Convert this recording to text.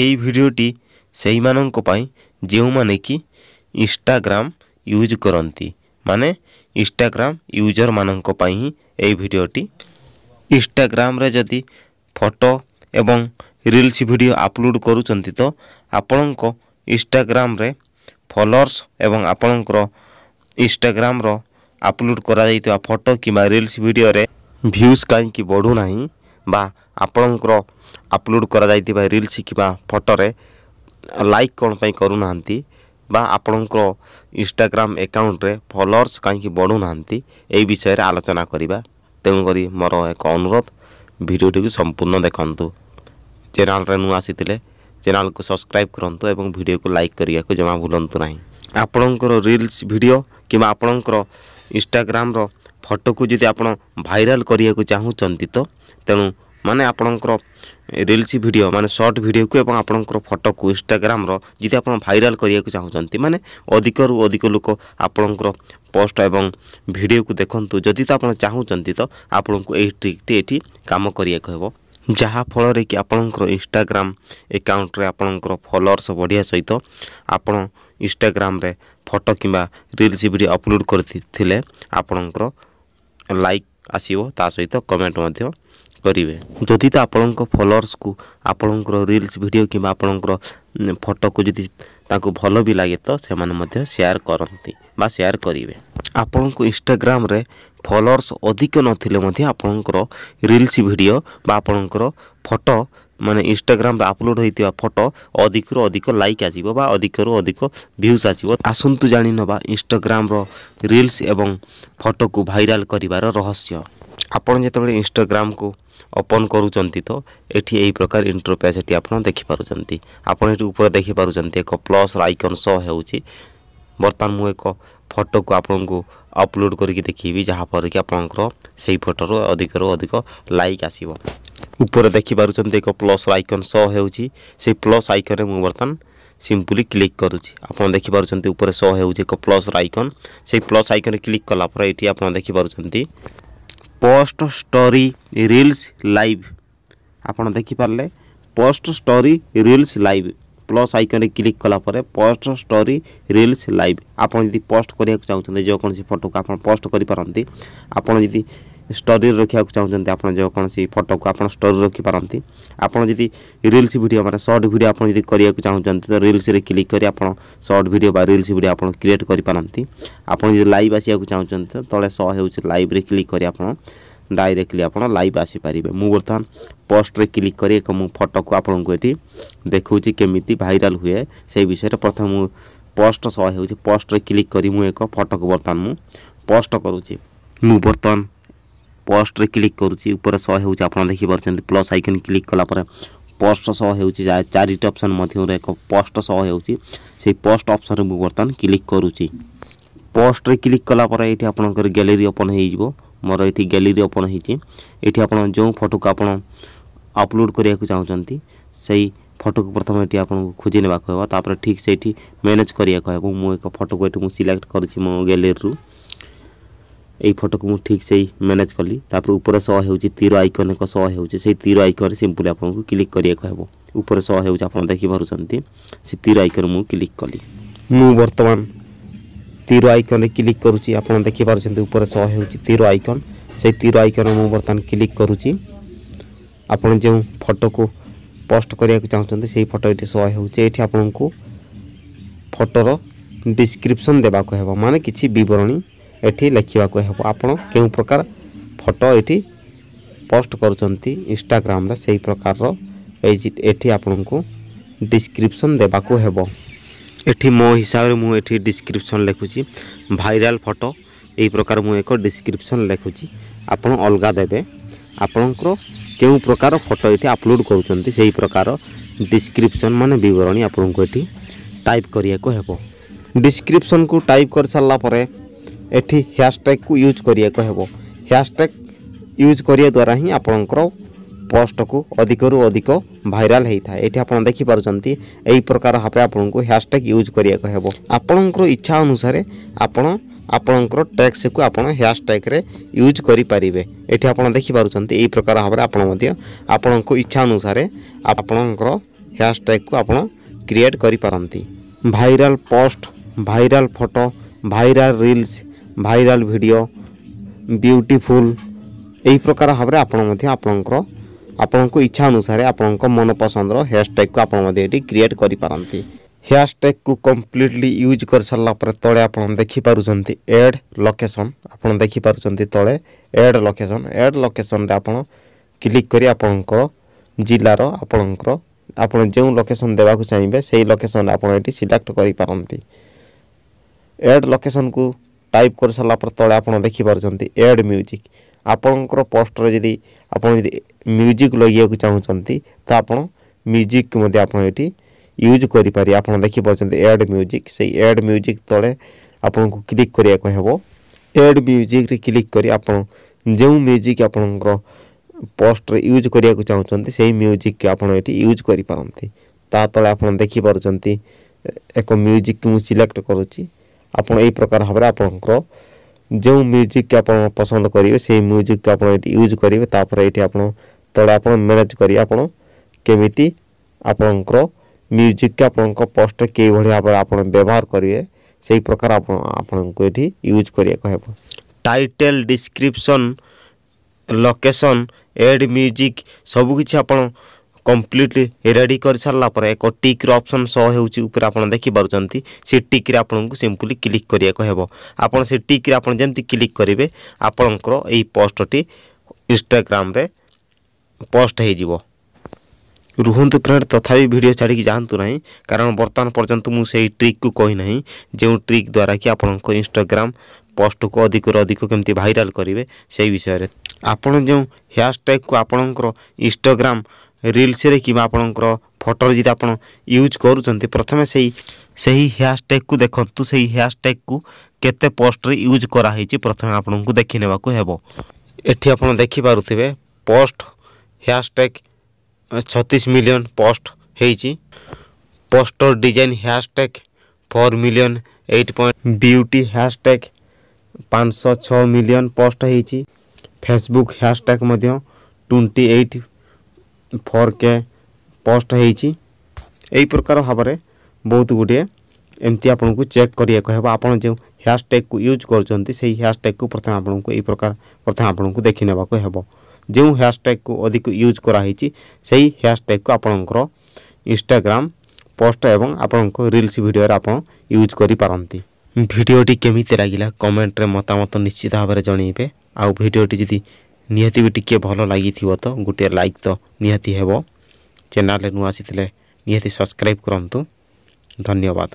ଏହି ଭିଡ଼ିଓଟି ସେଇମାନଙ୍କ ପାଇଁ ଯେଉଁମାନେ କି ଇନଷ୍ଟାଗ୍ରାମ୍ ୟୁଜ୍ କରନ୍ତି ମାନେ ଇନଷ୍ଟାଗ୍ରାମ୍ ୟୁଜର୍ମାନଙ୍କ ପାଇଁ ହିଁ ଏହି ଭିଡ଼ିଓଟି ଇନଷ୍ଟାଗ୍ରାମ୍ରେ ଯଦି ଫଟୋ ଏବଂ ରିଲ୍ସ ଭିଡ଼ିଓ ଅପଲୋଡ଼ କରୁଛନ୍ତି ତ ଆପଣଙ୍କ ଇନଷ୍ଟାଗ୍ରାମ୍ରେ ଫଲୋଅର୍ସ ଏବଂ ଆପଣଙ୍କର ଇନଷ୍ଟାଗ୍ରାମ୍ର ଅପଲୋଡ଼ କରାଯାଇଥିବା ଫଟୋ କିମ୍ବା ରିଲ୍ସ ଭିଡ଼ିଓରେ ଭ୍ୟୁଜ୍ କାହିଁକି ବଢ଼ୁନାହିଁ ବା ଆପଣଙ୍କର ଅପଲୋଡ଼ କରାଯାଇଥିବା ରିଲ୍ସ କିମ୍ବା ଫଟୋରେ ଲାଇକ୍ କ'ଣ ପାଇଁ କରୁନାହାନ୍ତି ବା ଆପଣଙ୍କର ଇନଷ୍ଟାଗ୍ରାମ ଆକାଉଣ୍ଟରେ ଫଲୋଅର୍ସ କାହିଁକି ବଢ଼ୁନାହାନ୍ତି ଏହି ବିଷୟରେ ଆଲୋଚନା କରିବା ତେଣୁକରି ମୋର ଏକ ଅନୁରୋଧ ଭିଡ଼ିଓଟିକୁ ସମ୍ପୂର୍ଣ୍ଣ ଦେଖନ୍ତୁ ଚ୍ୟାନେଲରେ ନୂଆ ଆସିଥିଲେ ଚ୍ୟାନେଲକୁ ସବସ୍କ୍ରାଇବ୍ କରନ୍ତୁ ଏବଂ ଭିଡ଼ିଓକୁ ଲାଇକ୍ କରିବାକୁ ଜମା ଭୁଲନ୍ତୁ ନାହିଁ ଆପଣଙ୍କର ରିଲ୍ସ ଭିଡ଼ିଓ କିମ୍ବା ଆପଣଙ୍କର ଇନଷ୍ଟାଗ୍ରାମର ଫଟୋକୁ ଯଦି ଆପଣ ଭାଇରାଲ୍ କରିବାକୁ ଚାହୁଁଛନ୍ତି ତ ତେଣୁ ମାନେ ଆପଣଙ୍କର ରିଲ୍ସ ଭିଡ଼ିଓ ମାନେ ସର୍ଟ ଭିଡ଼ିଓକୁ ଏବଂ ଆପଣଙ୍କର ଫଟୋକୁ ଇନଷ୍ଟାଗ୍ରାମର ଯଦି ଆପଣ ଭାଇରାଲ୍ କରିବାକୁ ଚାହୁଁଛନ୍ତି ମାନେ ଅଧିକରୁ ଅଧିକ ଲୋକ ଆପଣଙ୍କର ପୋଷ୍ଟ ଏବଂ ଭିଡ଼ିଓକୁ ଦେଖନ୍ତୁ ଯଦି ତ ଆପଣ ଚାହୁଁଛନ୍ତି ତ ଆପଣଙ୍କୁ ଏହି ଟ୍ରିକ୍ଟି ଏଠି କାମ କରିବାକୁ ହେବ ଯାହାଫଳରେ କି ଆପଣଙ୍କର ଇନଷ୍ଟାଗ୍ରାମ ଏକାଉଣ୍ଟରେ ଆପଣଙ୍କର ଫଲୋଅର୍ସ ବଢ଼ିବା ସହିତ ଆପଣ ଇନଷ୍ଟାଗ୍ରାମରେ ଫଟୋ କିମ୍ବା ରିଲ୍ସ ଭିଡ଼ିଓ ଅପଲୋଡ଼ କରିଥିଲେ ଆପଣଙ୍କର ଲାଇକ୍ ଆସିବ ତା ସହିତ କମେଣ୍ଟ ମଧ୍ୟ କରିବେ ଯଦି ତ ଆପଣଙ୍କ ଫଲୋଅର୍ସକୁ ଆପଣଙ୍କର ରିଲ୍ସ ଭିଡ଼ିଓ କିମ୍ବା ଆପଣଙ୍କର ଫଟୋକୁ ଯଦି ତାଙ୍କୁ ଭଲ ବି ଲାଗେ ତ ସେମାନେ ମଧ୍ୟ ସେୟାର କରନ୍ତି ବା ସେୟାର କରିବେ ଆପଣଙ୍କୁ ଇନଷ୍ଟାଗ୍ରାମରେ ଫଲୋଅର୍ସ ଅଧିକ ନଥିଲେ ମଧ୍ୟ ଆପଣଙ୍କର ରିଲ୍ସ ଭିଡ଼ିଓ ବା ଆପଣଙ୍କର ଫଟୋ ମାନେ ଇନଷ୍ଟାଗ୍ରାମରେ ଅପଲୋଡ଼ ହୋଇଥିବା ଫଟୋ ଅଧିକରୁ ଅଧିକ ଲାଇକ୍ ଆସିବ ବା ଅଧିକରୁ ଅଧିକ ଭ୍ୟୁଜ୍ ଆସିବ ଆସନ୍ତୁ ଜାଣିନେବା ଇନଷ୍ଟାଗ୍ରାମର ରିଲ୍ସ ଏବଂ ଫଟୋକୁ ଭାଇରାଲ କରିବାର ରହସ୍ୟ ଆପଣ ଯେତେବେଳେ ଇନଷ୍ଟାଗ୍ରାମକୁ ଓପନ୍ କରୁଛନ୍ତି ତ ଏଠି ଏହି ପ୍ରକାର ଇଣ୍ଟରପ୍ୟାଜ୍ ଏଠି ଆପଣ ଦେଖିପାରୁଛନ୍ତି ଆପଣ ଏଠି ଉପରେ ଦେଖିପାରୁଛନ୍ତି ଏକ ପ୍ଲସ୍ର ଆଇକନ୍ ସହ ହେଉଛି ବର୍ତ୍ତମାନ ମୁଁ ଏକ ଫଟୋକୁ ଆପଣଙ୍କୁ ଅପଲୋଡ଼ କରିକି ଦେଖିବି ଯାହାଫଳରେ କି ଆପଣଙ୍କର ସେହି ଫଟୋରୁ ଅଧିକରୁ ଅଧିକ ଲାଇକ୍ ଆସିବ ଉପରେ ଦେଖିପାରୁଛନ୍ତି ଏକ ପ୍ଲସ୍ର ଆଇକନ୍ ସହ ହେଉଛି ସେହି ପ୍ଲସ୍ ଆଇକନ୍ରେ ମୁଁ ବର୍ତ୍ତମାନ ସିମ୍ପଲି କ୍ଲିକ୍ କରୁଛି ଆପଣ ଦେଖିପାରୁଛନ୍ତି ଉପରେ ସହ ହେଉଛି ଏକ ପ୍ଲସ୍ର ଆଇକନ୍ ସେହି ପ୍ଲସ୍ ଆଇକନ୍ରେ କ୍ଲିକ୍ କଲା ପରେ ଏଠି ଆପଣ ଦେଖିପାରୁଛନ୍ତି ପୋଷ୍ଟ ଷ୍ଟୋରି ରିଲ୍ସ ଲାଇଭ୍ ଆପଣ ଦେଖିପାରିଲେ post story reels live plus ଆଇକନ୍ରେ କ୍ଲିକ୍ କଲାପରେ ପୋଷ୍ଟ ଷ୍ଟୋରି ରିଲ୍ସ ଲାଇଭ୍ ଆପଣ ଯଦି ପୋଷ୍ଟ କରିବାକୁ ଚାହୁଁଛନ୍ତି ଯେକୌଣସି ଫଟୋକୁ ଆପଣ ପୋଷ୍ଟ କରିପାରନ୍ତି ଆପଣ ଯଦି ଷ୍ଟୋରିରେ ରଖିବାକୁ ଚାହୁଁଛନ୍ତି ଆପଣ ଯେକୌଣସି ଫଟୋକୁ ଆପଣ ଷ୍ଟୋରିରେ ରଖିପାରନ୍ତି ଆପଣ ଯଦି ରିଲ୍ସ ଭିଡ଼ିଓ ମାନେ ସର୍ଟ ଭିଡ଼ିଓ ଆପଣ ଯଦି କରିବାକୁ ଚାହୁଁଛନ୍ତି ତ ରିଲ୍ସରେ କ୍ଲିକ୍ କରି ଆପଣ ସର୍ଟ ଭିଡ଼ିଓ ବା ରିଲ୍ସ ଭିଡ଼ିଓ ଆପଣ କ୍ରିଏଟ୍ କରିପାରନ୍ତି ଆପଣ ଯଦି ଲାଇଭ୍ ଆସିବାକୁ ଚାହୁଁଛନ୍ତି ତ ତଳେ ସ ହେଉଛି ଲାଇଭ୍ରେ କ୍ଲିକ୍ କରି ଆପଣ ଡାଇରେକ୍ଟଲି ଆପଣ ଲାଇଭ୍ ଆସିପାରିବେ ମୁଁ ବର୍ତ୍ତମାନ ପୋଷ୍ଟରେ କ୍ଲିକ୍ କରି ଏକ ମୁଁ ଫଟୋକୁ ଆପଣଙ୍କୁ ଏଠି ଦେଖାଉଛି କେମିତି ଭାଇରାଲ ହୁଏ ସେଇ ବିଷୟରେ ପ୍ରଥମେ ମୁଁ ପୋଷ୍ଟ ସହ ହେଉଛି ପୋଷ୍ଟରେ କ୍ଲିକ୍ କରି ମୁଁ ଏକ ଫଟୋକୁ ବର୍ତ୍ତମାନ ମୁଁ ପୋଷ୍ଟ କରୁଛି ମୁଁ ବର୍ତ୍ତମାନ ପୋଷ୍ଟରେ କ୍ଲିକ୍ କରୁଛି ଉପରେ ସହ ହେଉଛି ଆପଣ ଦେଖିପାରୁଛନ୍ତି ପ୍ଲସ୍ ଆଇକନ୍ କ୍ଲିକ୍ କଲାପରେ ପୋଷ୍ଟ ସହ ହେଉଛି ଚାରିଟି ଅପସନ୍ ମଧ୍ୟରୁ ଏକ ପୋଷ୍ଟ ସହ ହେଉଛି ସେଇ ପୋଷ୍ଟ ଅପସନ୍ରେ ମୁଁ ବର୍ତ୍ତମାନ କ୍ଲିକ୍ କରୁଛି ପୋଷ୍ଟରେ କ୍ଲିକ୍ କଲାପରେ ଏଇଠି ଆପଣଙ୍କର ଗ୍ୟାଲେରୀ ଓପନ୍ ହୋଇଯିବ ମୋର ଏଠି ଗ୍ୟାଲେରୀ ଓପନ୍ ହୋଇଛି ଏଠି ଆପଣ ଯେଉଁ ଫଟୋକୁ ଆପଣ ଅପଲୋଡ଼ କରିବାକୁ ଚାହୁଁଛନ୍ତି ସେଇ ଫଟୋକୁ ପ୍ରଥମେ ଏଠି ଆପଣଙ୍କୁ ଖୋଜି ନେବାକୁ ହେବ ତାପରେ ଠିକ୍ ସେଇଠି ମ୍ୟାନେଜ୍ କରିବାକୁ ହେବ ମୁଁ ଏକ ଫଟୋକୁ ଏଠି ମୁଁ ସିଲେକ୍ଟ କରିଛି ମୋ ଗ୍ୟାଲେରୀରୁ এই ফটোকে মু ঠিক সেই ম্যানেজ কলি তারপর উপরে স হচ্ছে তীর আইকন এক স হচ্ছে সেই তীর আইকনে সিম্পলি আপনার ক্লিক করা হব উপরে স হচ্ছে আপনার দেখিপারুচ্ছেন সে তীর আইকন মু ক্লিক কলি মু বর্তমান তীর আইকনে ক্লিক করুছি আপনার দেখিপারুচ্ছেন উপরে স হচ্ছে তীর আইকন সেই তীর আইকনে মু বর্তমান ক্লিক করুছি ଆପଣ ଯେଉଁ ଫଟୋକୁ ପୋଷ୍ଟ କରିବାକୁ ଚାହୁଁଛନ୍ତି ସେଇ ଫଟୋ ଏଠି ଶୋ ହେଉଛି ଏଠି ଆପଣଙ୍କୁ ଫଟୋର ଡିସ୍କ୍ରିପସନ୍ ଦେବାକୁ ହେବ ମାନେ କିଛି ବିବରଣୀ ଏଠି ଲେଖିବାକୁ ହେବ ଆପଣ କେଉଁ ପ୍ରକାର ଫଟୋ ଏଠି ପୋଷ୍ଟ କରୁଛନ୍ତି ଇନଷ୍ଟାଗ୍ରାମରେ ସେହି ପ୍ରକାରର ଏଠି ଆପଣଙ୍କୁ ଡିସ୍କ୍ରିପସନ୍ ଦେବାକୁ ହେବ ଏଠି ମୋ ହିସାବରେ ମୁଁ ଏଠି ଡିସ୍କ୍ରିପସନ୍ ଲେଖୁଛି ଭାଇରାଲ୍ ଫଟୋ ଏହି ପ୍ରକାର ମୁଁ ଏକ ଡିସ୍କ୍ରିପସନ୍ ଲେଖୁଛି ଆପଣ ଅଲଗା ଦେବେ ଆପଣଙ୍କର କେଉଁ ପ୍ରକାର ଫଟୋ ଏଠି ଅପଲୋଡ଼ କରୁଛନ୍ତି ସେହି ପ୍ରକାର ଡିସ୍କ୍ରିପସନ୍ ମାନେ ବିବରଣୀ ଆପଣଙ୍କୁ ଏଠି ଟାଇପ୍ କରିବାକୁ ହେବ ଡିସ୍କ୍ରିପସନ୍କୁ ଟାଇପ୍ କରିସାରିଲା ପରେ ଏଠି ହ୍ୟାସ୍ଟ୍ୟାଗ୍କୁ ୟୁଜ୍ କରିବାକୁ ହେବ ହ୍ୟାସ୍ଟ୍ୟାଗ୍ ୟୁଜ୍ କରିବା ଦ୍ୱାରା ହିଁ ଆପଣଙ୍କର ପୋଷ୍ଟକୁ ଅଧିକରୁ ଅଧିକ ଭାଇରାଲ ହୋଇଥାଏ ଏଠି ଆପଣ ଦେଖିପାରୁଛନ୍ତି ଏହି ପ୍ରକାର ଭାବରେ ଆପଣଙ୍କୁ ହ୍ୟାସ୍ଟ୍ୟାଗ୍ ୟୁଜ୍ କରିବାକୁ ହେବ ଆପଣଙ୍କର ଇଚ୍ଛା ଅନୁସାରେ ଆପଣ ଆପଣଙ୍କର ଟ୍ୟାକ୍ସକୁ ଆପଣ ହ୍ୟାସ୍ଟ୍ୟାଗ୍ରେ ୟୁଜ୍ କରିପାରିବେ ଏଠି ଆପଣ ଦେଖିପାରୁଛନ୍ତି ଏହି ପ୍ରକାର ଭାବରେ ଆପଣ ମଧ୍ୟ ଆପଣଙ୍କ ଇଚ୍ଛା ଅନୁସାରେ ଆପଣଙ୍କର ହ୍ୟାସ୍ଟ୍ୟାଗ୍କୁ ଆପଣ କ୍ରିଏଟ୍ କରିପାରନ୍ତି viral post viral photo viral reels viral video beautiful ଏହି ପ୍ରକାର ଭାବରେ ଆପଣ ମଧ୍ୟ ଆପଣଙ୍କର ଆପଣଙ୍କ ଇଚ୍ଛା ଅନୁସାରେ ଆପଣଙ୍କ ମନପସନ୍ଦର ହେୟାରଷ୍ଟାଇଲ୍କୁ ଆପଣ ମଧ୍ୟ ଏଠି କ୍ରିଏଟ୍ କରିପାରନ୍ତି ହେୟାରଷ୍ଟାଇଲ୍କୁ କମ୍ପ୍ଲିଟଲି ୟୁଜ୍ କରିସାରିଲା ପରେ ତଳେ ଆପଣ ଦେଖିପାରୁଛନ୍ତି ଏଡ଼୍ ଲୋକେସନ୍ ଆପଣ ଦେଖିପାରୁଛନ୍ତି ତଳେ ଏଡ଼୍ ଲୋକେସନ୍ ଏଡ଼୍ ଲୋକେସନ୍ରେ ଆପଣ କ୍ଲିକ୍ କରି ଆପଣଙ୍କ ଜିଲ୍ଲାର ଆପଣଙ୍କର ଆପଣ ଯେଉଁ ଲୋକେସନ୍ ଦେବାକୁ ଚାହିଁବେ ସେଇ ଲୋକେସନ୍ ଆପଣ ଏଠି ସିଲେକ୍ଟ କରିପାରନ୍ତି ଏଡ଼୍ ଲୋକେସନ୍କୁ টাইপ করে সারা পরে তলে আপনার দেখিপারছেন এড মিউজিক আপনার পোস্টর যদি আপনার যদি মিউজিক লগাইয়া চাহুমান তো আপনার মিউজিক আপনার এটি ইউজ করে পারি আপনার দেখিপারছেন এড মিউজিক সেই এড মিউজিক তলে আপনার ক্লিক করা হব এড মিউজিক্রে ক্লিক করে আপনার যে মিউজিক আপনার পোস্টর ইউজ করা চাহুমান সেই মিউজিক আপনার এটি ইউজ করে পারতে তা তলে আপনার দেখিপারছেন এক মিউজিক মু সিলেক্ট করুছি ଆପଣ ଏଇ ପ୍ରକାର ଭାବରେ ଆପଣଙ୍କର ଯେଉଁ ମ୍ୟୁଜିକ୍କି ଆପଣ ପସନ୍ଦ କରିବେ ସେଇ ମ୍ୟୁଜିକ୍କୁ ଆପଣ ଏଠି ୟୁଜ୍ କରିବେ ତାପରେ ଏଠି ଆପଣ ତଳେ ଆପଣ ମ୍ୟାନେଜ୍ କରି ଆପଣ କେମିତି ଆପଣଙ୍କର ମ୍ୟୁଜିକ୍କି ଆପଣଙ୍କ ପୋଷ୍ଟରେ କିଭଳି ଭାବରେ ଆପଣ ବ୍ୟବହାର କରିବେ ସେଇ ପ୍ରକାର ଆପଣ ଆପଣଙ୍କୁ ଏଠି ୟୁଜ୍ କରିବାକୁ ହେବ title description location add music ସବୁକିଛି ଆପଣ কমপ্লিটলি রেডি করে সারা পরে এক টিক্র অপসন শো হচ্ছে উপরে আপনার দেখিপারছেন সে টিক্রে আপনার সিম্পলি ক্লিক করা হব আপনার সে টিক্রে আপনার যেমন ক্লিক করবে আপনার এই পোস্টটি ইনস্টাগ্রামে পোস্ট হয়ে যাব রুহতু ফ্রেন্ড তথাপি ভিডিও ছাড়িকি যাতে না কারণ বর্তমান পর্যন্ত মু সেই ট্রিকু কই না যে ট্রিক দ্বারা কি আপনার ইনস্টাগ্রাম পোস্টকু অধিকর অধিক কমিটি ভাইরাল করবে সেই বিষয়ে আপনার যে হ্যাশট্যাগু আপনার ইনস্টাগ্রাম ରିଲ୍ସରେ କିମ୍ବା ଆପଣଙ୍କର ଫଟୋରେ ଯଦି ଆପଣ ୟୁଜ୍ କରୁଛନ୍ତି ପ୍ରଥମେ ସେଇ ସେହି ହ୍ୟାସ୍ଟ୍ୟାଗ୍କୁ ଦେଖନ୍ତୁ ସେହି ହ୍ୟାସ୍ଟ୍ୟାଗ୍କୁ କେତେ ପୋଷ୍ଟରେ ୟୁଜ୍ କରାହେଇଛି ପ୍ରଥମେ ଆପଣଙ୍କୁ ଦେଖିନେବାକୁ ହେବ ଏଠି ଆପଣ ଦେଖିପାରୁଥିବେ ପୋଷ୍ଟ ହ୍ୟାସ୍ଟ୍ୟାଗ୍ ଛତିଶ ମିଲିୟନ୍ ପୋଷ୍ଟ ହେଇଛି poster design hashtag four million eight point beauty hashtag ପାଞ୍ଚଶହ ଛଅ ମିଲିୟନ୍ ପୋଷ୍ଟ ହେଇଛି ଫେସବୁକ୍ ହ୍ୟାସ୍ଟ୍ୟାଗ୍ ମଧ୍ୟ twenty eight four K post ହେଇଛି ଏହି ପ୍ରକାର ଭାବରେ ବହୁତ ଗୁଡ଼ିଏ ଏମିତି ଆପଣଙ୍କୁ ଚେକ୍ କରିବାକୁ ହେବ ଆପଣ ଯେଉଁ ହ୍ୟାସ୍ଟ୍ୟାଗ୍କୁ ୟୁଜ୍ କରୁଛନ୍ତି ସେହି ହ୍ୟାସ୍ଟ୍ୟାଗ୍କୁ ପ୍ରଥମେ ଆପଣଙ୍କୁ ଏହି ପ୍ରକାର ପ୍ରଥମେ ଆପଣଙ୍କୁ ଦେଖିନେବାକୁ ହେବ ଯେଉଁ ହ୍ୟାସ୍ଟ୍ୟାଗ୍କୁ ଅଧିକ ୟୁଜ୍ କରାହେଇଛି ସେହି ହ୍ୟାସ୍ଟ୍ୟାଗ୍କୁ ଆପଣଙ୍କର ଇନଷ୍ଟାଗ୍ରାମ୍ ପୋଷ୍ଟ ଏବଂ ଆପଣଙ୍କ ରିଲ୍ସ ଭିଡ଼ିଓରେ ଆପଣ ୟୁଜ୍ କରିପାରନ୍ତି ଭିଡ଼ିଓଟି କେମିତି ଲାଗିଲା କମେଣ୍ଟରେ ମତାମତ ନିଶ୍ଚିତ ଭାବରେ ଜଣାଇବେ ଆଉ ଭିଡ଼ିଓଟି ଯଦି ନିହାତି ବି ଟିକିଏ ଭଲ ଲାଗିଥିବ ତ ଗୋଟିଏ ଲାଇକ୍ ତ ନିହାତି ହେବ ଚ୍ୟାନେଲ୍ରେ ନୂଆ ଆସିଥିଲେ ନିହାତି ସବସ୍କ୍ରାଇବ୍ କରନ୍ତୁ ଧନ୍ୟବାଦ